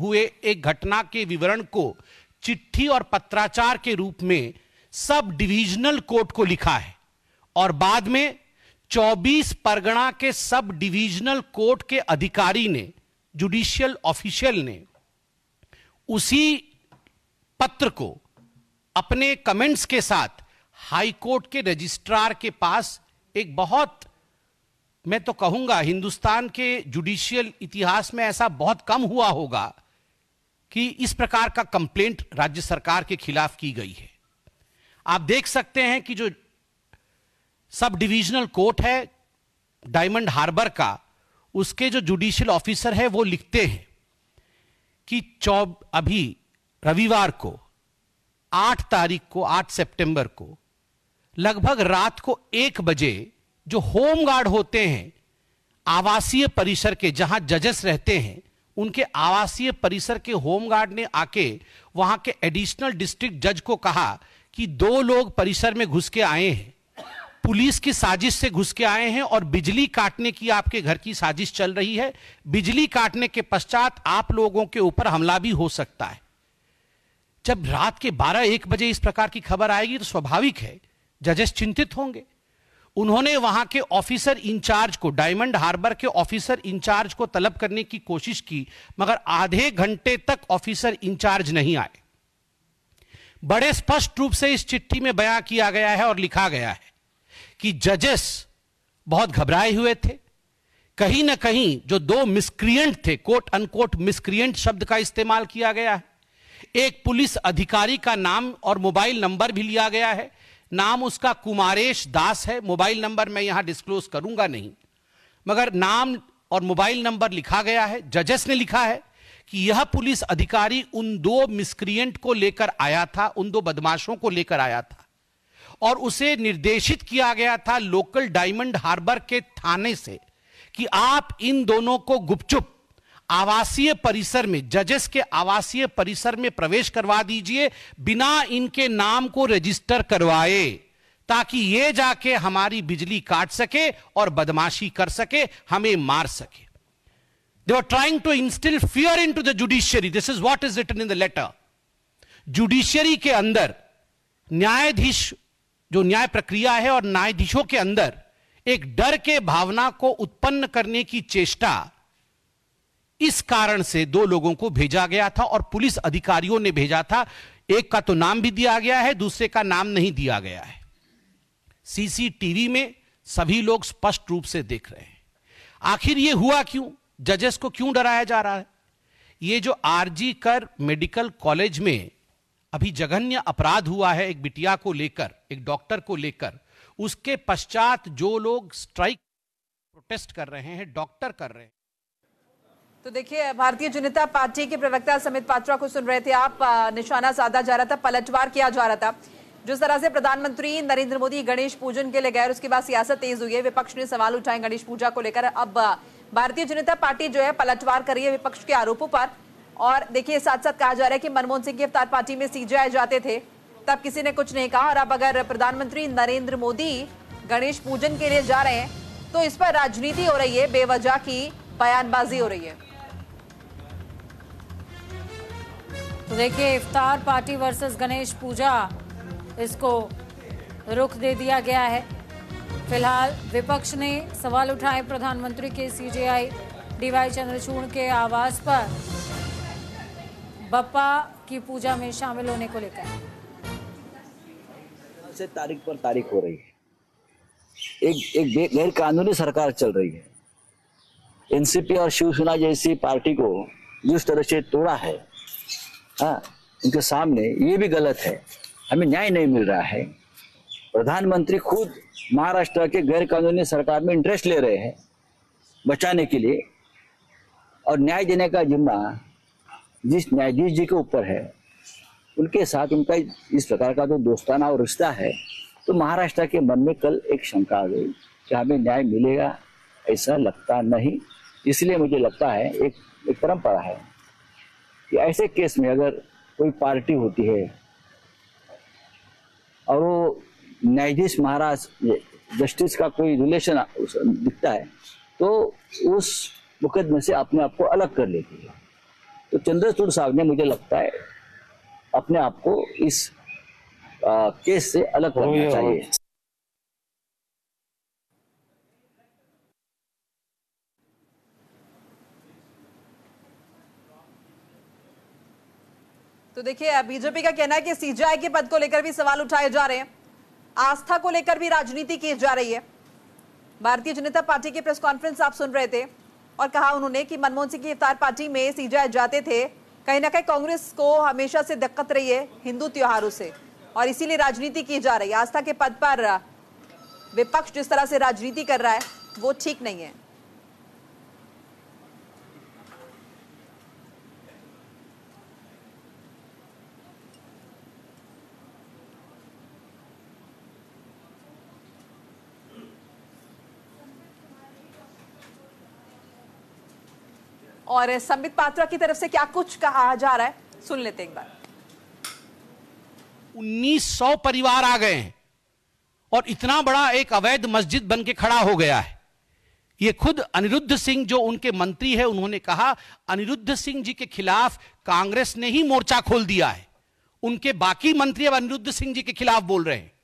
हुए एक घटना के विवरण को चिट्ठी और पत्राचार के रूप में सब डिवीजनल कोर्ट को लिखा है और बाद में 24 परगना के सब डिवीजनल कोर्ट के अधिकारी ने जुडिशियल ऑफिशियल ने उसी पत्र को अपने कमेंट्स के साथ हाई कोर्ट के रजिस्ट्रार के पास एक बहुत मैं तो कहूंगा हिंदुस्तान के जुडिशियल इतिहास में ऐसा बहुत कम हुआ होगा कि इस प्रकार का कंप्लेंट राज्य सरकार के खिलाफ की गई है आप देख सकते हैं कि जो सब डिविजनल कोर्ट है डायमंड हार्बर का उसके जो जुडिशियल ऑफिसर है वो लिखते हैं कि चौब अभी रविवार को आठ तारीख को आठ सितंबर को लगभग रात को एक बजे जो होमगार्ड होते हैं आवासीय परिसर के जहां जजेस रहते हैं उनके आवासीय परिसर के होमगार्ड ने आके वहां के एडिशनल डिस्ट्रिक्ट जज को कहा कि दो लोग परिसर में घुस के आए हैं पुलिस की साजिश से घुस के आए हैं और बिजली काटने की आपके घर की साजिश चल रही है बिजली काटने के पश्चात आप लोगों के ऊपर हमला भी हो सकता है जब रात के बारह एक बजे इस प्रकार की खबर आएगी तो स्वाभाविक है जजेस चिंतित होंगे उन्होंने वहां के ऑफिसर इंचार्ज को डायमंड हार्बर के ऑफिसर इंचार्ज को तलब करने की कोशिश की मगर आधे घंटे तक ऑफिसर इंचार्ज नहीं आए बड़े स्पष्ट रूप से इस चिट्ठी में बयां किया गया है और लिखा गया है कि जजेस बहुत घबराए हुए थे कहीं ना कहीं जो दो मिसक्रियंट थे कोट अनकोट मिसक्रियंट शब्द का इस्तेमाल किया गया है एक पुलिस अधिकारी का नाम और मोबाइल नंबर भी लिया गया है नाम उसका कुमारेश दास है मोबाइल नंबर मैं यहां डिस्क्लोज करूंगा नहीं मगर नाम और मोबाइल नंबर लिखा गया है जजेस ने लिखा है कि यह पुलिस अधिकारी उन दो मिसक्रियंट को लेकर आया था उन दो बदमाशों को लेकर आया था और उसे निर्देशित किया गया था लोकल डायमंड हार्बर के थाने से कि आप इन दोनों को गुपचुप आवासीय परिसर में जजेस के आवासीय परिसर में प्रवेश करवा दीजिए बिना इनके नाम को रजिस्टर करवाए ताकि ये जाके हमारी बिजली काट सके और बदमाशी कर सके हमें मार सके दे are trying to instil fear into the judiciary this is what is written in the letter judiciary के अंदर न्यायाधीश जो न्याय प्रक्रिया है और न्यायाधीशों के अंदर एक डर के भावना को उत्पन्न करने की चेष्टा इस कारण से दो लोगों को भेजा गया था और पुलिस अधिकारियों ने भेजा था एक का तो नाम भी दिया गया है दूसरे का नाम नहीं दिया गया है सीसीटीवी में सभी लोग स्पष्ट रूप से देख रहे हैं आखिर यह हुआ क्यों जजेस को क्यों डराया जा रहा है ये जो आरजी कर मेडिकल कॉलेज में अभी जघन्य अपराध हुआ है एक बिटिया को लेकर एक डॉक्टर को लेकर उसके पश्चात जो लोग स्ट्राइक प्रोटेस्ट कर रहे हैं डॉक्टर कर रहे हैं तो देखिए भारतीय जनता पार्टी के प्रवक्ता समित पात्रा को सुन रहे थे आप निशाना साधा जा रहा था पलटवार किया जा रहा था जिस तरह से प्रधानमंत्री नरेंद्र मोदी गणेश पूजन के लिए गए उसके बाद सियासत तेज हुई है विपक्ष ने सवाल उठाए गणेश पूजा को लेकर अब भारतीय जनता पार्टी जो है पलटवार कर रही है विपक्ष के आरोपों पर और देखिए साथ साथ कहा जा रहा है कि मनमोहन सिंह की अवतार पार्टी में सीजाए जाते थे तब किसी ने कुछ नहीं कहा और अब अगर प्रधानमंत्री नरेंद्र मोदी गणेश पूजन के लिए जा रहे हैं तो इस पर राजनीति हो रही है बेवजह की बयानबाजी हो रही है देखिए इफ्तार पार्टी वर्सेस गणेश पूजा इसको रुख दे दिया गया है फिलहाल विपक्ष ने सवाल उठाए प्रधानमंत्री के सीजेआई डीवाई चंद्रचूड़ के आवास पर बप्पा की पूजा में शामिल होने को लेकर से तारीख पर तारीख हो रही है एक एक गैर कानूनी सरकार चल रही है एनसीपी और शिवसेना जैसी पार्टी को जिस तरह से तोड़ा है हाँ उनके सामने ये भी गलत है हमें न्याय नहीं मिल रहा है प्रधानमंत्री खुद महाराष्ट्र के गैर कानूनी सरकार में इंटरेस्ट ले रहे हैं बचाने के लिए और न्याय देने का जिम्मा जिस न्यायाधीश जी के ऊपर है उनके साथ उनका इस प्रकार का जो तो दोस्ताना और रिश्ता है तो महाराष्ट्र के मन में कल एक शंका आ गई कि हमें न्याय मिलेगा ऐसा लगता नहीं इसलिए मुझे लगता है एक एक परंपरा है कि ऐसे केस में अगर कोई पार्टी होती है और वो न्यायाधीश महाराज जस्टिस का कोई रिलेशन दिखता है तो उस मुकदमे से अपने आप को अलग कर लेती है तो चंद्रचूड़ साहब ने मुझे लगता है अपने आप को इस आ, केस से अलग तो करना चाहिए तो देखिए बीजेपी का कहना है कि सीजीआई के पद को लेकर भी सवाल उठाए जा रहे हैं आस्था को लेकर भी राजनीति की जा रही है भारतीय जनता पार्टी की प्रेस कॉन्फ्रेंस आप सुन रहे थे और कहा उन्होंने कि मनमोहन सिंह की इफ्तार पार्टी में सीजीआई जाते थे कहीं ना कहीं कांग्रेस को हमेशा से दिक्कत रही है हिंदू त्योहारों से और इसीलिए राजनीति की जा रही है आस्था के पद पर विपक्ष जिस तरह से राजनीति कर रहा है वो ठीक नहीं है और संबित पात्रा की तरफ से क्या कुछ कहा जा रहा है सुन लेते एक बार 1900 परिवार आ गए हैं और इतना बड़ा एक अवैध मस्जिद बन के खड़ा हो गया है ये खुद अनिरुद्ध सिंह जो उनके मंत्री है उन्होंने कहा अनिरुद्ध सिंह जी के खिलाफ कांग्रेस ने ही मोर्चा खोल दिया है उनके बाकी मंत्री अब अनिरुद्ध सिंह जी के खिलाफ बोल रहे हैं